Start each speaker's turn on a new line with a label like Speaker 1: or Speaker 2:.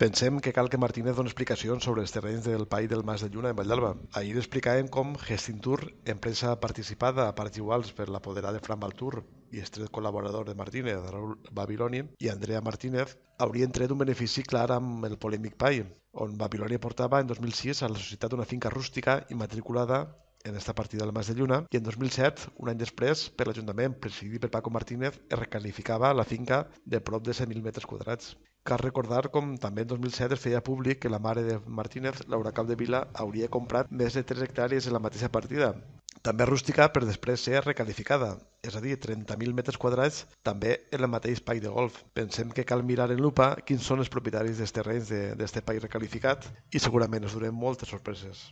Speaker 1: Pensem que cal que Martínez doni explicacions sobre els terrenys del Pai del Mas de Lluna en Vallalba. Ahir explicàvem com Gestintur, empresa participada a parts iguals per l'apoderada de Fran Baltur i estret col·laborador de Martínez, Raúl Babiloni, i Andrea Martínez, haurien tret un benefici clar amb el polèmic Pai, on Babiloni portava en 2006 a la societat una finca rústica immatriculada en esta partida del Mas de Lluna i en 2007, un any després, per l'Ajuntament presidit per Paco Martínez, es recalificava la finca de prop de 100.000 metres quadrats. Cal recordar com també en 2007 es feia públic que la mare de Martínez, Laura Capdevila, hauria comprat més de 3 hectàrees en la mateixa partida, també rústica per després ser recalificada, és a dir, 30.000 metres quadrats també en el mateix espai de golf. Pensem que cal mirar en lupa quins són els propietaris dels terrenys d'aquest espai recalificat i segurament ens durem moltes sorpreses.